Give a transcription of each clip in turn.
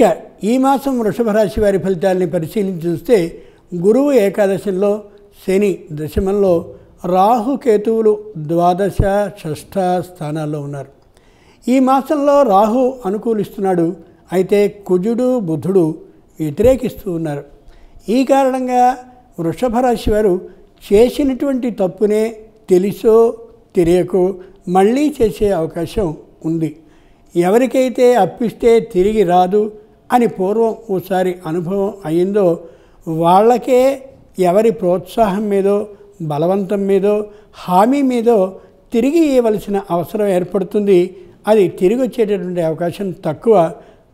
ఇక ఈ మాసం వృషభ రాశి వారి ఫలితాలని పరిశీలించి చూస్తే గురువు ఏకాదశిలో శని దశమంలో రాహు కేతువులు ద్వాదశ షష్ఠ స్థానాల్లో ఉన్నారు ఈ మాసంలో రాహు అనుకూలిస్తున్నాడు అయితే కుజుడు బుధుడు వ్యతిరేకిస్తూ ఉన్నారు ఈ కారణంగా వృషభ రాశి వారు చేసినటువంటి తప్పునే తెలిసో తెలియకో మళ్ళీ చేసే అవకాశం ఉంది ఎవరికైతే అప్పిస్తే తిరిగి రాదు అని పూర్వం ఒకసారి అనుభవం అయిందో వాళ్ళకే ఎవరి ప్రోత్సాహం మీదో బలవంతం మీదో హామీ మీదో తిరిగి ఇవ్వవలసిన అవసరం ఏర్పడుతుంది అది తిరిగి వచ్చేటటువంటి అవకాశం తక్కువ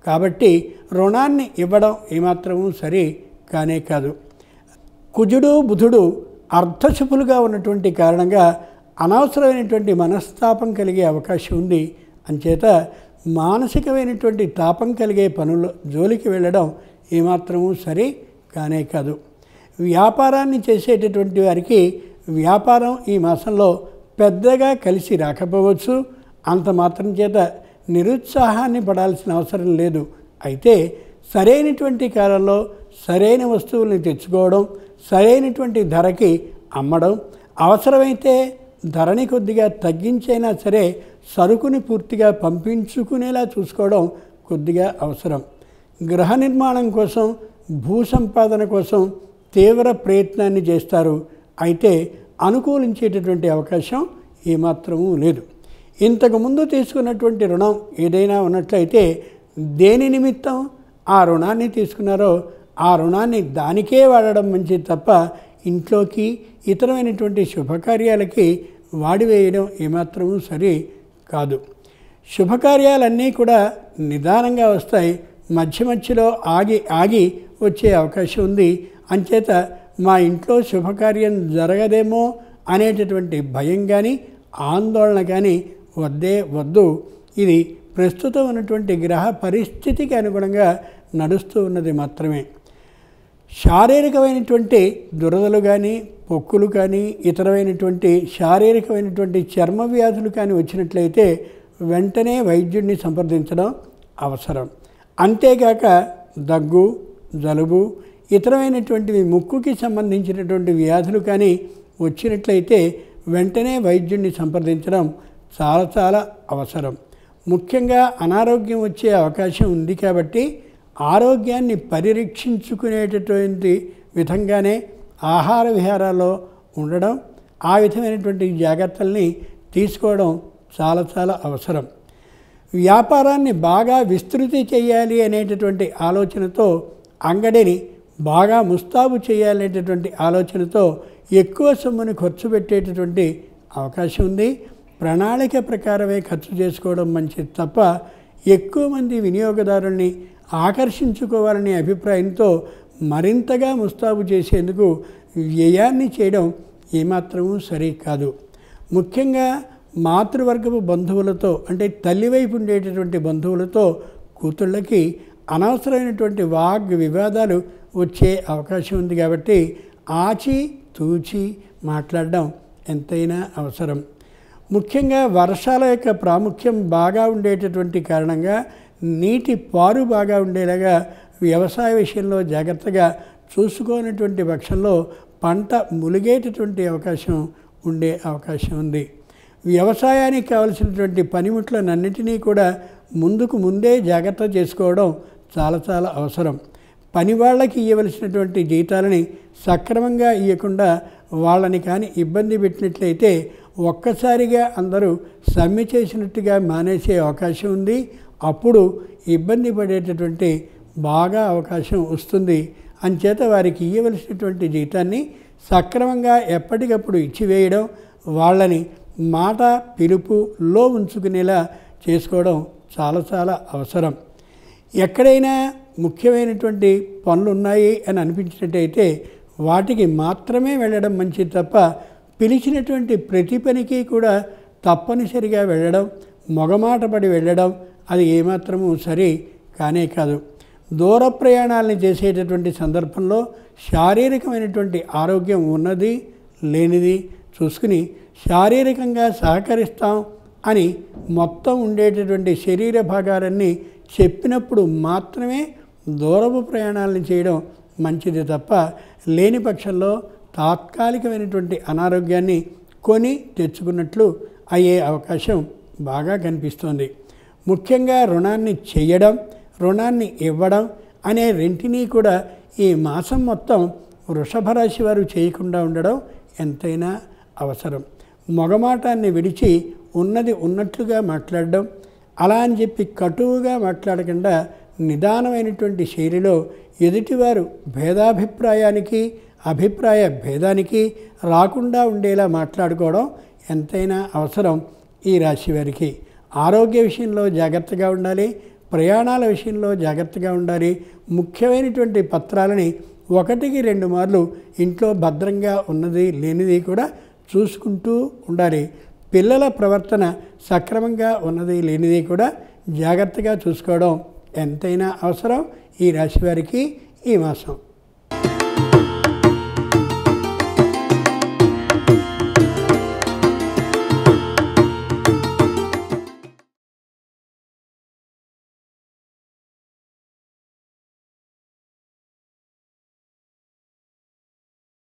కాబట్టి రుణాన్ని ఇవ్వడం ఏమాత్రము సరి కానే కాదు కుజుడు బుధుడు అర్ధశుభులుగా ఉన్నటువంటి కారణంగా అనవసరమైనటువంటి మనస్తాపం కలిగే అవకాశం ఉంది అంచేత మానసికమైనటువంటి తాపం కలిగే పనులు జోలికి వెళ్ళడం ఏమాత్రము సరి కానే కాదు వ్యాపారాన్ని చేసేటటువంటి వారికి వ్యాపారం ఈ మాసంలో పెద్దగా కలిసి రాకపోవచ్చు అంత మాత్రం చేత నిరుత్సాహాన్ని పడాల్సిన అవసరం లేదు అయితే సరైనటువంటి కాలంలో సరైన వస్తువుల్ని తెచ్చుకోవడం సరైనటువంటి ధరకి అమ్మడం అవసరమైతే ధరని కొద్దిగా తగ్గించైనా సరే సరుకుని పూర్తిగా పంపించుకునేలా చూసుకోవడం కొద్దిగా అవసరం గృహ నిర్మాణం కోసం భూ సంపాదన కోసం తీవ్ర ప్రయత్నాన్ని చేస్తారు అయితే అనుకూలించేటటువంటి అవకాశం ఏమాత్రము లేదు ఇంతకుముందు తీసుకున్నటువంటి రుణం ఏదైనా ఉన్నట్లయితే దేని నిమిత్తం ఆ రుణాన్ని తీసుకున్నారో ఆ రుణాన్ని దానికే వాడడం మంచిది తప్ప ఇంట్లోకి ఇతరమైనటువంటి శుభకార్యాలకి వాడివేయడం ఏమాత్రము సరి కాదు శుభకార్యాలన్నీ కూడా నిదానంగా వస్తాయి మధ్య మధ్యలో ఆగి ఆగి వచ్చే అవకాశం ఉంది అంచేత మా ఇంట్లో శుభకార్యం జరగదేమో అనేటటువంటి భయం కానీ ఆందోళన కానీ వద్దే వద్దు ఇది ప్రస్తుతం ఉన్నటువంటి గ్రహ పరిస్థితికి అనుగుణంగా నడుస్తూ ఉన్నది మాత్రమే శారీరకమైనటువంటి దురదలు కానీ పొక్కులు కానీ ఇతరమైనటువంటి శారీరకమైనటువంటి చర్మ వ్యాధులు కానీ వచ్చినట్లయితే వెంటనే వైద్యుడిని సంప్రదించడం అవసరం అంతేగాక దగ్గు జలుబు ఇతరమైనటువంటివి ముక్కుకి సంబంధించినటువంటి వ్యాధులు కానీ వచ్చినట్లయితే వెంటనే వైద్యుడిని సంప్రదించడం చాలా చాలా అవసరం ముఖ్యంగా అనారోగ్యం వచ్చే అవకాశం ఉంది కాబట్టి ఆరోగ్యాన్ని పరిరక్షించుకునేటటువంటి విధంగానే ఆహార విహారాల్లో ఉండడం ఆ విధమైనటువంటి జాగ్రత్తల్ని తీసుకోవడం చాలా చాలా అవసరం వ్యాపారాన్ని బాగా విస్తృతి చేయాలి అనేటటువంటి ఆలోచనతో అంగడిని బాగా ముస్తాబు చేయాలనేటటువంటి ఆలోచనతో ఎక్కువ సొమ్ముని ఖర్చు పెట్టేటటువంటి అవకాశం ఉంది ప్రణాళిక ప్రకారమే ఖర్చు చేసుకోవడం మంచిది తప్ప ఎక్కువ మంది వినియోగదారుల్ని ఆకర్షించుకోవాలనే అభిప్రాయంతో మరింతగా ముస్తాబు చేసేందుకు వ్యయాన్ని చేయడం ఏమాత్రము సరే కాదు ముఖ్యంగా మాతృవర్గపు బంధువులతో అంటే తల్లివైపు ఉండేటటువంటి బంధువులతో కూతుళ్ళకి అనవసరమైనటువంటి వాగ్ వివాదాలు వచ్చే అవకాశం ఉంది కాబట్టి ఆచి తూచి మాట్లాడడం ఎంతైనా అవసరం ముఖ్యంగా వర్షాల యొక్క ప్రాముఖ్యం బాగా ఉండేటటువంటి కారణంగా నీటి పారు బాగా ఉండేలాగా వ్యవసాయ విషయంలో జాగ్రత్తగా చూసుకోనటువంటి పక్షంలో పంట ములిగేటటువంటి అవకాశం ఉండే అవకాశం ఉంది వ్యవసాయానికి కావలసినటువంటి పనిముట్లనన్నిటినీ కూడా ముందుకు ముందే జాగ్రత్త చేసుకోవడం చాలా చాలా అవసరం పనివాళ్ళకి ఇవ్వవలసినటువంటి జీతాలని సక్రమంగా ఇవ్వకుండా వాళ్ళని కానీ ఇబ్బంది పెట్టినట్లయితే ఒక్కసారిగా అందరూ సమ్మె చేసినట్టుగా మానేసే అవకాశం ఉంది అప్పుడు ఇబ్బంది పడేటటువంటి బాగా అవకాశం వస్తుంది అంచేత వారికి ఇవ్వవలసినటువంటి జీతాన్ని సక్రమంగా ఎప్పటికప్పుడు ఇచ్చివేయడం వాళ్ళని మాట పిలుపులో ఉంచుకునేలా చేసుకోవడం చాలా చాలా అవసరం ఎక్కడైనా ముఖ్యమైనటువంటి పనులు ఉన్నాయి అని అనిపించినట్టయితే వాటికి మాత్రమే వెళ్ళడం మంచిది తప్ప పిలిచినటువంటి ప్రతి పనికి కూడా తప్పనిసరిగా వెళ్ళడం మొగమాట పడి వెళ్ళడం అది ఏమాత్రము సరి కానే కాదు దూర ప్రయాణాలను చేసేటటువంటి సందర్భంలో శారీరకమైనటువంటి ఆరోగ్యం ఉన్నది లేనిది చూసుకుని శారీరకంగా సహకరిస్తాం అని మొత్తం ఉండేటటువంటి శరీర భాగాలన్నీ చెప్పినప్పుడు మాత్రమే దూరపు ప్రయాణాలను చేయడం మంచిది తప్ప లేని పక్షంలో తాత్కాలికమైనటువంటి అనారోగ్యాన్ని కొని తెచ్చుకున్నట్లు అయ్యే అవకాశం బాగా కనిపిస్తోంది ముఖ్యంగా రుణాన్ని చేయడం రుణాన్ని ఇవ్వడం అనే రెంటినీ కూడా ఈ మాసం మొత్తం వృషభ రాశి వారు చేయకుండా ఉండడం ఎంతైనా అవసరం మొగమాటాన్ని విడిచి ఉన్నది ఉన్నట్లుగా మాట్లాడడం అలా అని చెప్పి కటువుగా మాట్లాడకుండా నిదానమైనటువంటి శైలిలో ఎదుటివారు భేదాభిప్రాయానికి అభిప్రాయ భేదానికి రాకుండా ఉండేలా మాట్లాడుకోవడం ఎంతైనా అవసరం ఈ రాశి వారికి ఆరోగ్య విషయంలో జాగ్రత్తగా ఉండాలి ప్రయాణాల విషయంలో జాగ్రత్తగా ఉండాలి ముఖ్యమైనటువంటి పత్రాలని ఒకటికి రెండు మార్లు ఇంట్లో భద్రంగా ఉన్నది లేనిది కూడా చూసుకుంటూ ఉండాలి పిల్లల ప్రవర్తన సక్రమంగా ఉన్నది లేనిది కూడా జాగ్రత్తగా చూసుకోవడం ఎంతైనా అవసరం ఈ రాశివారికి ఈ మాసం